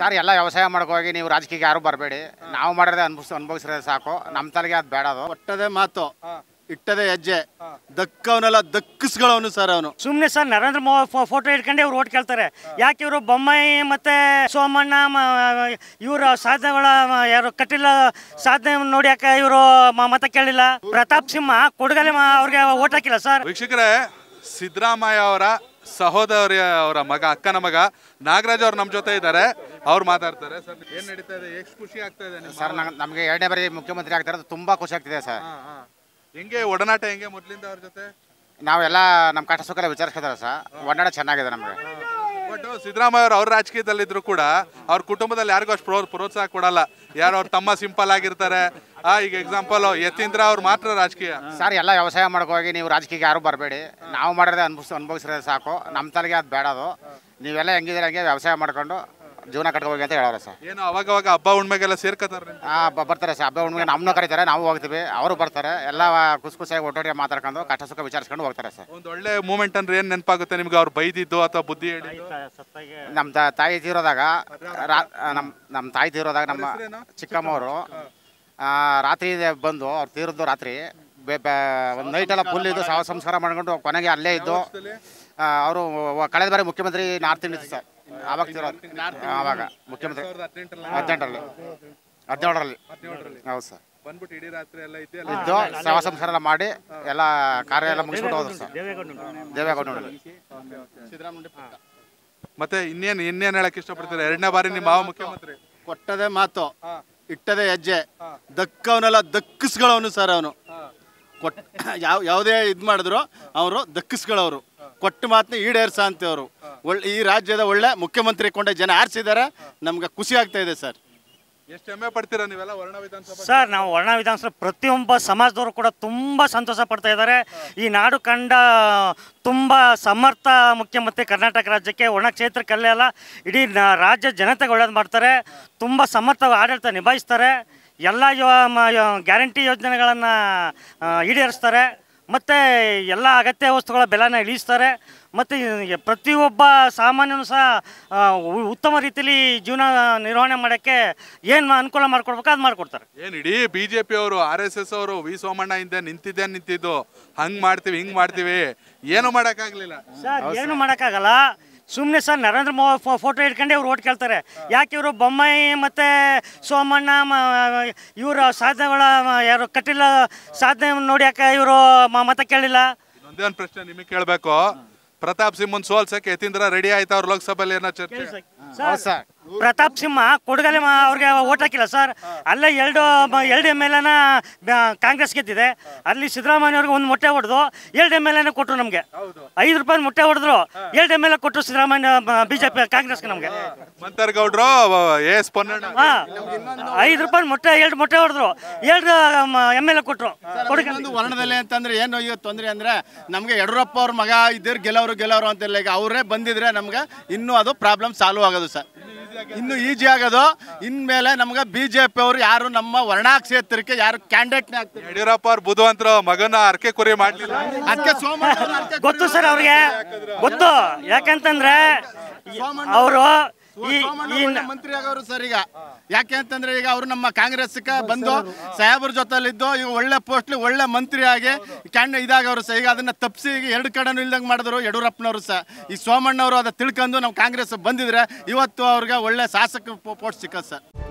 sir ಎಲ್ಲ ವ್ಯವಸಾಯ ಹೋಗಿ ನೀವು ರಾಜಕೀಯ ಯಾರು ಬರಬೇಡಿ ನಾವು ಮಾಡಿದ್ರೆ ಅನ್ಭವಿಸ್ ಅನುಭವಿಸಿರೋದು ಸಾಕು ನಮ್ಮ ತಲೆಗೆ ಅದು ಬೇಡ ಅದು ಒಟ್ಟದೇ ಮಾತು ಇಟ್ಟದೆ ಹೆಜ್ಜೆ ದಕ್ಕವನೆಲ್ಲ ದಕ್ಕಿಸ್ಗಳವನು ಸರ್ ಅವನು ಸುಮ್ಮನೆ ಸರ್ ನರೇಂದ್ರ ಮೋದಿ ಫೋಟೋ ಇಟ್ಕೊಂಡೆ ಇವ್ರು ಓಟ್ ಕೇಳ್ತಾರೆ ಯಾಕೆ ಇವರು ಬೊಮ್ಮಾಯಿ ಮತ್ತೆ ಸೋಮಣ್ಣ ಇವ್ರ ಸಾಧನೆಗಳ ಯಾರು ಕಟ್ಟಿಲ್ಲ ಸಾಧನೆ ನೋಡಿ ಯಾಕೆ ಇವರು ಮತ ಕೇಳಿಲ್ಲ ಪ್ರತಾಪ್ ಸಿಂಹ ಕೊಡಗಲೆ ಅವ್ರಿಗೆ ಓಟ್ ಹಾಕಿಲ್ಲ ಸರ್ ವೀಕ್ಷಕರೇ ಸಿದ್ದರಾಮಯ್ಯ ಅವರ ಸಹೋದರ ಅವರ ಮಗ ಅಕ್ಕನ ಮಗ ನಾಗರಾಜ್ ಅವರು ನಮ್ಮ ಜೊತೆ ಇದ್ದಾರೆ ಅವ್ರು ಮಾತಾಡ್ತಾರೆ ಸರ್ ಏನು ನಡೀತಾ ಇದೆ ಎಷ್ಟು ಖುಷಿ ಆಗ್ತಾ ಇದೆ ಸರ್ ನಮಗೆ ಎರಡನೇ ಬಾರಿ ಮುಖ್ಯಮಂತ್ರಿ ಆಗ್ತಾರೆ ತುಂಬಾ ಖುಷಿ ಆಗ್ತಿದೆ ಸರ್ ಹೆಂಗೆ ಒಡನಾಟ ಹೆಂಗೆ ಮೊದಲಿಂದ ಅವ್ರ ಜೊತೆ ನಾವೆಲ್ಲ ನಮ್ಮ ಕಷ್ಟ ಸುಖ ವಿಚಾರಿಸ್ಕೊತಾರೆ ಸರ್ ಒಡನಾಟ ಚೆನ್ನಾಗಿದೆ ನಮಗೆ ಬಟ್ ಸಿದ್ದರಾಮಯ್ಯ ಅವ್ರ ರಾಜಕೀಯದಲ್ಲಿದ್ರು ಕೂಡ ಅವ್ರ ಕುಟುಂಬದಲ್ಲಿ ಯಾರಿಗೂ ಅಷ್ಟು ಪ್ರೋತ್ಸಾಹ ಕೊಡಲ್ಲ ಯಾರು ಅವ್ರ ತಮ್ಮ ಸಿಂಪಲ್ ಆಗಿರ್ತಾರೆ ಈಗ ಎಕ್ಸಾಂಪಲ್ ಯತೀಂದ್ರ ಅವ್ರು ಮಾತ್ರ ರಾಜಕೀಯ ಸರ್ ಎಲ್ಲ ವ್ಯವಸಾಯ ಹೋಗಿ ನೀವು ರಾಜಕೀಯಕ್ಕೆ ಯಾರು ಬರಬೇಡಿ ನಾವು ಮಾಡಿದ್ರೆ ಅನ್ಭವಿಸ್ ಅನುಭವಿಸಿರೋದು ಸಾಕು ನಮ್ಮ ತಲೆಗೆ ಅದು ಬೇಡದು ನೀವೆಲ್ಲ ಹೆಂಗಿದ್ರೆ ಹಂಗೆ ವ್ಯವಸಾಯ ಮಾಡ್ಕೊಂಡು ಜೀವನ ಹೋಗಿ ಅಂತ ಹೇಳೋರು ಸರ್ ಏನು ಅವಾಗ ಅವಾಗ ಹಬ್ಬ ಉಣ್ಮೆಗೆಲ್ಲ ಸೇರ್ಕೋತಾರೆ ಹಾಂ ಬರ್ತಾರೆ ಸರ್ ಹಬ್ಬ ಉಣ್ಮೆಗೆ ನಮ್ಮನ್ನ ಕರೀತಾರೆ ನಾವು ಹೋಗ್ತೀವಿ ಅವರು ಬರ್ತಾರೆ ಎಲ್ಲ ಖುಷಿ ಖುಷಿಯಾಗಿ ಒಟ್ಟೊಟ್ಟಿಗೆ ಮಾತಾಡ್ಕೊಂಡು ಕಷ್ಟ ಸುಖ ವಿಚಾರಿಸ್ಕೊಂಡು ಹೋಗ್ತಾರೆ ಸರ್ ಒಂದು ಒಳ್ಳೆ ಮೂಮೆಂಟ್ ಅಂದ್ರೆ ಏನು ನೆನಪಾಗುತ್ತೆ ನಿಮ್ಗೆ ಅವ್ರು ಬೈದಿದ್ದು ಅಥವಾ ಬುದ್ಧಿ ಹೇಳಿ ನಮ್ಮ ತಾಯಿ ತೀರೋದಾಗ ನಮ್ಮ ನಮ್ಮ ತಾಯಿ ತೀರೋದಾಗ ನಮ್ಮ ಚಿಕ್ಕಮ್ಮವರು ರಾತ್ರಿ ಬಂದು ಅವ್ರು ತೀರಿದ್ದು ರಾತ್ರಿ ಒಂದು ನೈಟೆಲ್ಲ ಫುಲ್ ಇದ್ದು ಸಾವ ಸಂಸ್ಕಾರ ಮಾಡ್ಕೊಂಡು ಕೊನೆಗೆ ಅಲ್ಲೇ ಇದ್ದು ಅವರು ಕಳೆದ ಬಾರಿ ಮುಖ್ಯಮಂತ್ರಿ ನಾರ್ತ್ ಇಂಡಿಯನ್ ಸರ್ ಆವಾಗ ಆವಾಗ ಮುಖ್ಯಮಂತ್ರಿ ಹದಿನೆಂಟರಲ್ಲಿ ಹದಿನೇಳರಲ್ಲಿ ಹೌದು ಸರ್ ಬಂದ್ಬಿಟ್ಟು ಎಲ್ಲ ಇದ್ದು ಸಹ ಸಂಸ್ಕಾರ ಎಲ್ಲ ಮಾಡಿ ಎಲ್ಲ ಕಾರ್ಯ ಎಲ್ಲ ಮುಗಿಸ್ಬಿಟ್ಟು ಹೋದ್ರು ಸರ್ ದೇವೇಗೌಡ ಮತ್ತೆ ಇನ್ನೇನು ಇನ್ನೇನು ಹೇಳಕ್ ಇಷ್ಟಪಡ್ತಾರೆ ಎರಡನೇ ಬಾರಿ ನಿಮ್ಮ ಮುಖ್ಯಮಂತ್ರಿ ಕೊಟ್ಟದೇ ಮಾತು ಇಟ್ಟದೆ ಹೆಜ್ಜೆ ದಕ್ಕವನೆಲ್ಲ ದಕ್ಕಿಸ್ಗಳವನು ಸರ್ ಅವನು ಕೊಟ್ ಯಾವ ಯಾವುದೇ ಇದು ಮಾಡಿದ್ರು ಅವರು ದಕ್ಕಿಸ್ಗಳವರು ಕೊಟ್ಟು ಮಾತನ್ನ ಈಡೇರ್ಸ ಅವರು ಒಳ್ಳೆ ಈ ರಾಜ್ಯದ ಒಳ್ಳೆ ಮುಖ್ಯಮಂತ್ರಿ ಕೊಂಡ ಜನ ಆರಿಸಿದ್ದಾರೆ ನಮ್ಗೆ ಖುಷಿ ಆಗ್ತಾ ಇದೆ ಸರ್ ಎಷ್ಟು ಪಡ್ತೀರಾ ನೀವೆಲ್ಲ ವರ್ಣ ಸರ್ ನಾವು ವರ್ಣ ವಿಧಾನಸಭೆ ಪ್ರತಿಯೊಬ್ಬ ಸಮಾಜದವರು ಕೂಡ ತುಂಬ ಸಂತೋಷ ಪಡ್ತಾ ಇದ್ದಾರೆ ಈ ನಾಡು ಕಂಡ ತುಂಬ ಸಮರ್ಥ ಮುಖ್ಯಮಂತ್ರಿ ಕರ್ನಾಟಕ ರಾಜ್ಯಕ್ಕೆ ವರ್ಣ ಕ್ಷೇತ್ರಕ್ಕಲ್ಲೇ ಅಲ್ಲ ಇಡೀ ರಾಜ್ಯ ಜನತೆಗೆ ಒಳ್ಳೇದು ಮಾಡ್ತಾರೆ ತುಂಬ ಸಮರ್ಥ ಆಡಳಿತ ನಿಭಾಯಿಸ್ತಾರೆ ಎಲ್ಲ ಗ್ಯಾರಂಟಿ ಯೋಜನೆಗಳನ್ನು ಈಡೇರಿಸ್ತಾರೆ ಮತ್ತು ಎಲ್ಲ ಅಗತ್ಯ ವಸ್ತುಗಳ ಬೆಲೆನ ಇಳಿಸ್ತಾರೆ ಮತ್ತು ಪ್ರತಿಯೊಬ್ಬ ಸಾಮಾನ್ಯನೂ ಸಹ ಉತ್ತಮ ರೀತಿಯಲ್ಲಿ ಜೀವನ ನಿರ್ವಹಣೆ ಮಾಡೋಕ್ಕೆ ಏನು ಅನುಕೂಲ ಮಾಡಿಕೊಡ್ಬೇಕು ಅದು ಮಾಡಿಕೊಡ್ತಾರೆ ಏನು ಇಡೀ ಬಿ ಜೆ ಪಿ ಅವರು ಆರ್ ಎಸ್ ಎಸ್ ಅವರು ವಿ ಸೋಮಣ್ಣ ಹಿಂದೆ ನಿಂತಿದ್ದೆ ನಿಂತಿದ್ದು ಹಂಗೆ ಮಾಡ್ತೀವಿ ಹಿಂಗೆ ಮಾಡ್ತೀವಿ ಏನು ಮಾಡೋಕ್ಕಾಗಲಿಲ್ಲ ಸರ್ ಏನು ಮಾಡೋಕ್ಕಾಗಲ್ಲ ಸುಮ್ಮನೆ ಸರ್ ನರೇಂದ್ರ ಮೋದಿ ಫೋಟೋ ಇಟ್ಕೊಂಡೆ ಇವ್ರು ಓಟ್ ಕೇಳ್ತಾರೆ ಯಾಕೆ ಇವರು ಬೊಮ್ಮಾಯಿ ಮತ್ತು ಸೋಮಣ್ಣ ಇವರ ಸಾಧನೆಗಳ ಯಾರು ಕಟ್ಟಿಲ್ಲ ಸಾಧನೆ ನೋಡಿ ಯಾಕೆ ಇವರು ಮತ ಕೇಳಿಲ್ಲ ಒಂದೇ ಪ್ರಶ್ನೆ ನಿಮಗೆ ಕೇಳಬೇಕು ಪ್ರತಾಪ್ ಸಿಂಹನ್ ಸೋಲ್ಸಕ್ಕೆ ಯತೀಂದ್ರ ರೆಡಿ ಆಯ್ತು ಅವ್ರ ಲೋಕಸಭೆಯಲ್ಲಿ ಏನೋ ಚರ್ಚೆ ಪ್ರತಾಪ್ ಸಿಂಹ ಕೊಡಗಲೆ ಅವ್ರಿಗೆ ಓಟ್ ಹಾಕಿಲ್ಲ ಸರ್ ಅಲ್ಲೇ ಎರಡು ಎರಡು ಎಮ್ ಎಲ್ ಎನ ಕಾಂಗ್ರೆಸ್ ಗೆದ್ದಿದೆ ಅಲ್ಲಿ ಸಿದ್ದರಾಮಯ್ಯ ಅವ್ರಿಗೆ ಒಂದು ಮೊಟ್ಟೆ ಹೊಡೆದು ಎರಡು ಎಮ್ ಎಲ್ ಎನ ಕೊಟ್ಟರು ನಮಗೆ ಐದು ರೂಪಾಯಿ ಮೊಟ್ಟೆ ಹೊಡೆದ್ರು ಎರಡು ಎಮ್ ಎಲ್ ಎ ಕೊಟ್ಟರು ಸಿದ್ದರಾಮಯ್ಯ ಬಿಜೆಪಿ ಕಾಂಗ್ರೆಸ್ಗೆ ನಮಗೆ ಐದು ರೂಪಾಯಿ ಮೊಟ್ಟೆ ಎರಡು ಮೊಟ್ಟೆ ಹೊಡೆದ್ರು ಎರಡು ಎಮ್ ಎಲ್ ಎ ಕೊಟ್ಟರು ವರ್ಣದಲ್ಲಿ ಅಂತಂದ್ರೆ ಏನು ಈಗ ತೊಂದರೆ ಅಂದ್ರೆ ನಮಗೆ ಯಡಿಯೂರಪ್ಪ ಅವ್ರ ಮಗ ಇದ್ದರು ಗೆಲವರು ಗೆಲವರು ಅಂತ ಈಗ ಅವರೇ ಬಂದಿದ್ರೆ ನಮ್ಗೆ ಇನ್ನೂ ಅದು ಪ್ರಾಬ್ಲಮ್ ಸಾಲ್ವ್ ಆಗೋದು ಸರ್ ಇನ್ನು ಈಜಿ ಆಗೋದು ಇನ್ಮೇಲೆ ನಮ್ಗೆ ಬಿಜೆಪಿ ಅವರು ಯಾರು ನಮ್ಮ ವರ್ಣಾ ಕ್ಷೇತ್ರಕ್ಕೆ ಯಾರು ಕ್ಯಾಂಡಿಡೇಟ್ ಯಡಿಯೂರಪ್ಪ ಅವ್ರ ಬುಧವಂತರ ಮಗನ ಅರ್ಕೆ ಕುರಿ ಮಾಡಲಿಲ್ಲ ಅದಕ್ಕೆ ಸೋಮಣ್ಣ ಗೊತ್ತು ಸರ್ ಅವ್ರಿಗೆ ಗೊತ್ತು ಯಾಕಂತಂದ್ರೆ ಅವರು ಮಂತ್ರಿ ಆಗೋರು ಸರ್ ಈಗ ಯಾಕೆ ಅಂತಂದ್ರೆ ಈಗ ಅವರು ನಮ್ಮ ಕಾಂಗ್ರೆಸ್ ಬಂದು ಸಾಹೇಬ್ರ ಜೊತೆಲಿದ್ದು ಈಗ ಒಳ್ಳೆ ಪೋಸ್ಟ್ ಒಳ್ಳೆ ಮಂತ್ರಿ ಆಗಿ ಕ್ಯಾಂಡ್ ಇದಾಗವ್ರು ಸರ್ ಈಗ ಅದನ್ನ ತಪ್ಪಿಸಿ ಈಗ ಎರಡು ಕಡೆನೂ ಇಲ್ದಂಗೆ ಮಾಡಿದ್ರು ಯಡಿಯೂರಪ್ಪನವರು ಸರ್ ಈ ಸೋಮಣ್ಣವರು ಅದ ತಿಳ್ಕೊಂಡು ನಮ್ಮ ಕಾಂಗ್ರೆಸ್ ಬಂದಿದ್ರೆ ಇವತ್ತು ಅವ್ರಿಗೆ ಒಳ್ಳೆ ಶಾಸಕ ಪೋಸ್ಟ್ ಸಿಕ್ಕ ಸರ್